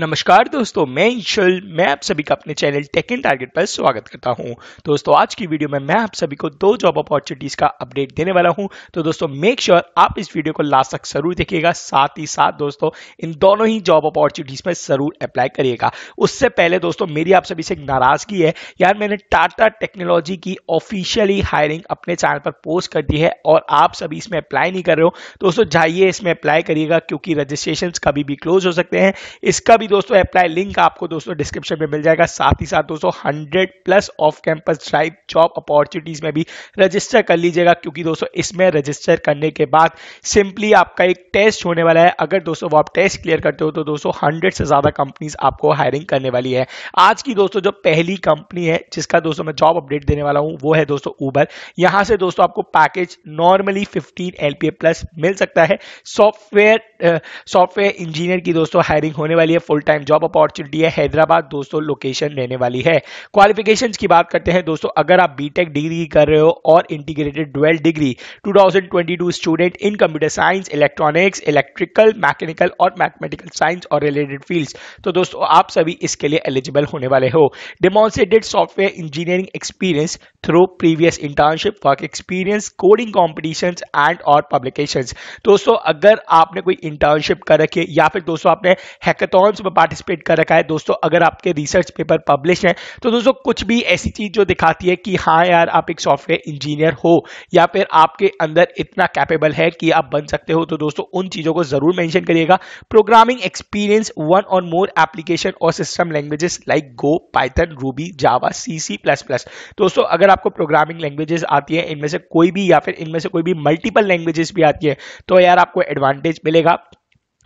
नमस्कार दोस्तों मैं ईशल मैं आप सभी का अपने चैनल टेक इन टारगेट पर स्वागत करता हूं दोस्तों आज की वीडियो में मैं आप सभी को दो जॉब अपॉर्चुनिटीज का अपडेट देने वाला हूं तो दोस्तों मेक श्योर sure आप इस वीडियो को लास्ट तक जरूर देखिएगा साथ ही साथ दोस्तों इन दोनों ही जॉब अपॉर्चुनिटीज में जरूर अप्लाई करिएगा उससे पहले दोस्तों मेरी आप सभी से एक नाराजगी है यार मैंने टाटा टेक्नोलॉजी की ऑफिशियली हायरिंग अपने चैनल पर पोस्ट कर दी है और आप सभी इसमें अप्लाई नहीं कर रहे हो दोस्तों जाइए इसमें अप्लाई करिएगा क्योंकि रजिस्ट्रेशन कभी भी क्लोज हो सकते हैं इसका भी भी दोस्तों अप्लाई लिंक आपको दोस्तों डिस्क्रिप्शन में मिल जाएगा साथ ही साथ दोस्तों hundred plus off campus drive job opportunities में भी रजिस्टर कर लीजिएगा क्योंकि दोस्तों इसमें रजिस्टर करने के बाद सिंपली आपका एक टेस्ट होने वाला है अगर दोस्तों वो आप टेस्ट क्लियर करते हो तो दोस्तों हंड्रेड से ज़्यादा कंपनीज आपको हायरिंग करने वाली है आज की दोस्तों जो पहली कंपनी है जिसका दोस्तों मैं जॉब अपडेट देने वाला हूँ वो है दोस्तों ऊबर यहाँ से दोस्तों आपको package normally fifteen L plus मिल सकता है सॉफ्टवेयर सॉफ्टवेयर इंजीनियर की दोस्तों हायरिंग होने वाली है फुल टाइम जॉब अपॉर्चुनिटी है हैदराबाद दोस्तों लोकेशन रहने वाली है क्वालिफिकेशन की बात करते हैं दोस्तों अगर आप बीटेक डिग्री कर रहे हो और integrated twelve degree 2022 student in computer science electronics electrical mechanical और मैथमेटिकल साइंस और रिलेटेड फील्ड्स तो दोस्तों आप सभी इसके लिए एलिजिबल होने वाले हो demonstrated software engineering experience through previous internship work experience coding competition and और पब्लिकेशन दोस्तों अगर आपने कोई इंटर्नशिप कर रखी है या फिर दोस्तों आपने हैकेथॉन एग्जाम्स में पार्टिसिपेट कर रखा है दोस्तों अगर आपके रिसर्च पेपर पब्लिश हैं तो दोस्तों कुछ भी ऐसी चीज़ जो दिखाती है कि हाँ यार आप एक सॉफ्टवेयर इंजीनियर हो या फिर आपके अंदर इतना कैपेबल है कि आप बन सकते हो तो दोस्तों उन चीज़ों को ज़रूर मैंशन करिएगा programming experience one or more application or system languages like Go Python Ruby Java C C plus plus दोस्तों अगर आपको प्रोग्रामिंग लैंग्वेजेस आती है इनमें से कोई भी या फिर इनमें से कोई भी मल्टीपल लैंग्वेजेस भी आती है तो यार आपको एडवांटेज मिलेगा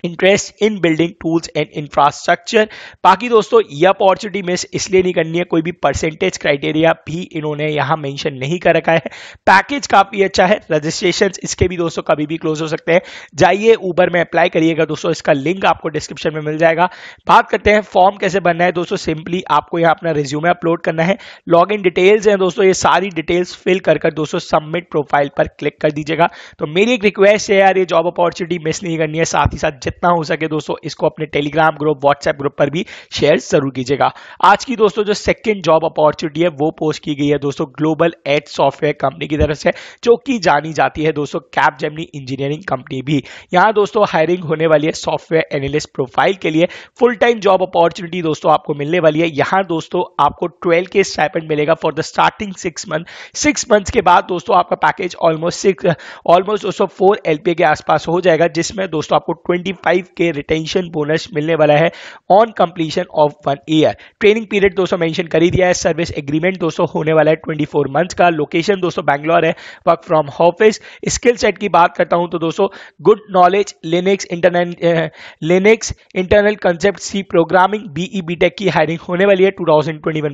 interest in building tools and infrastructure बाकी दोस्तों ये अपॉर्चुनिटी मिस इसलिए नहीं करनी है कोई भी परसेंटेज क्राइटेरिया भी इन्होंने यहाँ मेंशन नहीं कर रखा है पैकेज काफ़ी अच्छा है रजिस्ट्रेशन इसके भी दोस्तों कभी भी क्लोज हो सकते हैं जाइए ऊबर में अप्लाई करिएगा दोस्तों इसका लिंक आपको डिस्क्रिप्शन में मिल जाएगा बात करते हैं फॉर्म कैसे भरना है दोस्तों सिंपली आपको यहाँ अपना रिज्यूमे अपलोड करना है लॉग इन डिटेल्स हैं दोस्तों ये सारी डिटेल्स फिल कर कर दोस्तों सबमिट प्रोफाइल पर क्लिक कर दीजिएगा तो मेरी एक रिक्वेस्ट है यार ये जॉब अपॉर्चुनिटी मिस नहीं करनी है साथ ही साथ जितना हो सके दोस्तों इसको अपने टेलीग्राम ग्रुप व्हाट्सएप ग्रुप पर भी शेयर जरूर कीजिएगा आज की दोस्तों जो सेकेंड जॉब अपॉर्चुनिटी है वो पोस्ट की गई है दोस्तों ग्लोबल एड सॉफ्टवेयर कंपनी की तरफ से जो कि जानी जाती है दोस्तों कैप जेमनी इंजीनियरिंग कंपनी भी यहाँ दोस्तों हायरिंग होने वाली है सॉफ्टवेयर एनालिस्ट प्रोफाइल के लिए फुल टाइम जॉब अपॉर्चुनिटी दोस्तों आपको मिलने वाली है यहाँ दोस्तों आपको ट्वेल्व के स्टाइपेंट मिलेगा for the starting six month six month के बाद दोस्तों आपका पैकेज ऑलमोस्ट सिक्स ऑलमोस्ट दोस्तों फोर एल के आसपास हो जाएगा जिसमें दोस्तों आपको ट्वेंटी फाइव के रिटेंशन बोनस मिलने वाला है on completion of one year training period दोस्तों मेंशन कर ही दिया है सर्विस एग्रीमेंट दोस्तों होने वाला है 24 मंथ्स का लोकेशन दोस्तों बैंगलोर है work from office skill set की बात करता हूं तो दोस्तों good knowledge Linux internet Linux internal concept C programming BE B की हायरिंग होने वाली है टू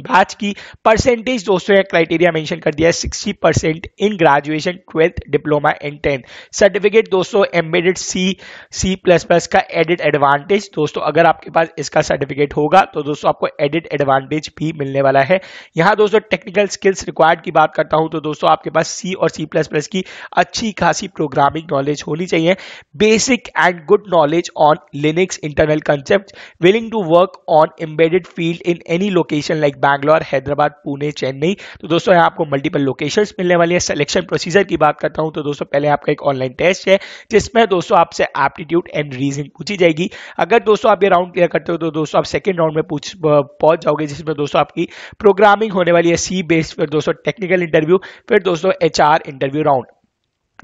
बैच की परसेंटेज दोस्तों यह क्राइटेरिया मेंशन कर दिया है sixty percent in graduation twelfth diploma and tenth certificate दोस्तों embedded C C plus plus plus का एडिट एडवांटेज दोस्तों अगर आपके पास इसका सर्टिफिकेट होगा तो दोस्तों आपको एडिट एडवांटेज भी मिलने वाला है यहाँ दोस्तों टेक्निकल स्किल्स रिक्वायर्ड की बात करता हूँ तो दोस्तों आपके पास सी और सी प्लस प्लस की अच्छी खासी प्रोग्रामिंग नॉलेज होनी चाहिए basic and good knowledge on Linux internal concept willing to work on embedded field in any location like Bangalore Hyderabad Pune Chennai तो दोस्तों यहाँ आपको मल्टीपल लोकेशन मिलने वाली है सिलेक्शन प्रोसीजर की बात करता हूँ तो दोस्तों पहले आपका एक ऑनलाइन टेस्ट है जिसमें दोस्तों आपसे एप्टीट्यूड एंड सीरीज पूछी जाएगी अगर दोस्तों आप ये राउंड क्लियर करते हो तो दोस्तों आप सेकेंड राउंड में पूछ पहुंच जाओगे जिसमें दोस्तों आपकी प्रोग्रामिंग होने वाली है सी बेस फिर दोस्तों टेक्निकल इंटरव्यू फिर दोस्तों H interview round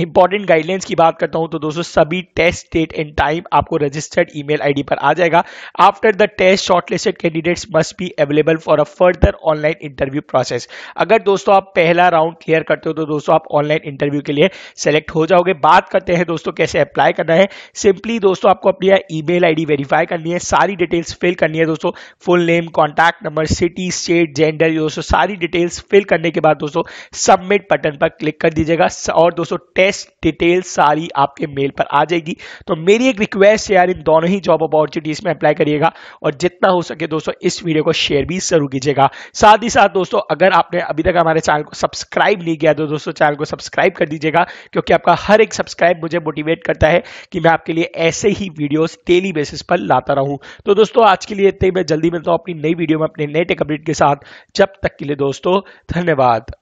important guidelines की बात करता हूं तो दोस्तों सभी टेस्ट डेट एंड टाइम आपको रजिस्टर्ड ईमेल आईडी पर आ जाएगा after the test shortlisted candidates must be available for a further online interview process अगर दोस्तों आप पहला राउंड क्लियर करते हो तो दोस्तों आप ऑनलाइन इंटरव्यू के लिए सेलेक्ट हो जाओगे बात करते हैं दोस्तों कैसे अप्लाई करना है सिंपली दोस्तों आपको अपनी ई मेल आई वेरीफाई करनी है सारी डिटेल्स फिल करनी है दोस्तों full name contact number city state gender दोस्तों सारी डिटेल्स फिल करने के बाद दोस्तों सबमिट बटन पर क्लिक कर दीजिएगा और दोस्तों टेस्ट डिटेल सारी आपके मेल पर आ जाएगी तो मेरी एक रिक्वेस्ट है यार इन दोनों ही जॉब अपॉर्चुनिटीज में अप्लाई करिएगा और जितना हो सके दोस्तों इस वीडियो को शेयर भी जरूर कीजिएगा साथ ही साथ दोस्तों अगर आपने अभी तक हमारे चैनल को सब्सक्राइब नहीं किया तो दोस्तों चैनल को सब्सक्राइब कर दीजिएगा क्योंकि आपका हर एक सब्सक्राइब मुझे मोटिवेट करता है कि मैं आपके लिए ऐसे ही वीडियोस डेली बेसिस पर लाता रहूं तो दोस्तों आज के लिए इतने मैं जल्दी मिलता हूँ अपनी नई वीडियो में अपने नए टेक अपडेट के साथ जब तक के लिए दोस्तों धन्यवाद